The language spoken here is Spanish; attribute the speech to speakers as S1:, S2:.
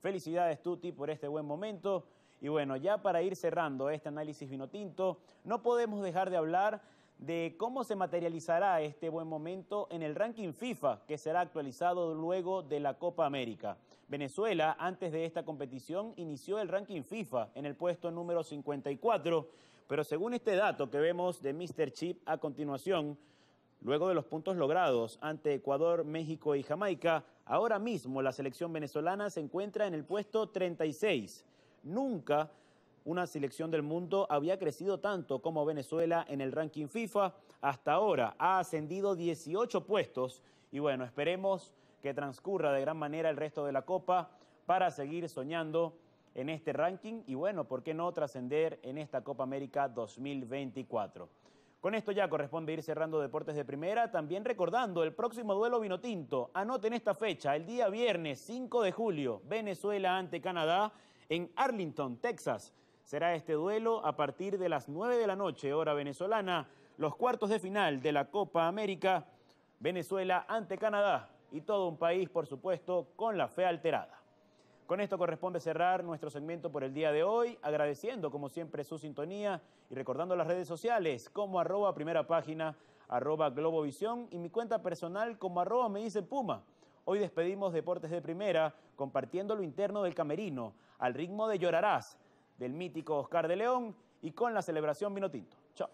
S1: Felicidades Tuti por este buen momento. Y bueno, ya para ir cerrando este análisis vinotinto, no podemos dejar de hablar de cómo se materializará este buen momento en el ranking FIFA que será actualizado luego de la Copa América. Venezuela, antes de esta competición, inició el ranking FIFA en el puesto número 54, pero según este dato que vemos de Mr. Chip a continuación, Luego de los puntos logrados ante Ecuador, México y Jamaica, ahora mismo la selección venezolana se encuentra en el puesto 36. Nunca una selección del mundo había crecido tanto como Venezuela en el ranking FIFA. Hasta ahora ha ascendido 18 puestos y bueno, esperemos que transcurra de gran manera el resto de la Copa para seguir soñando en este ranking y bueno, ¿por qué no trascender en esta Copa América 2024? Con esto ya corresponde ir cerrando Deportes de Primera, también recordando el próximo duelo Vinotinto. Anoten esta fecha, el día viernes 5 de julio, Venezuela ante Canadá en Arlington, Texas. Será este duelo a partir de las 9 de la noche, hora venezolana, los cuartos de final de la Copa América, Venezuela ante Canadá y todo un país, por supuesto, con la fe alterada. Con esto corresponde cerrar nuestro segmento por el día de hoy, agradeciendo como siempre su sintonía y recordando las redes sociales como arroba primera página, arroba globovisión y mi cuenta personal como arroba me dice Puma. Hoy despedimos Deportes de Primera compartiendo lo interno del camerino al ritmo de Llorarás del mítico Oscar de León y con la celebración tinto Chao.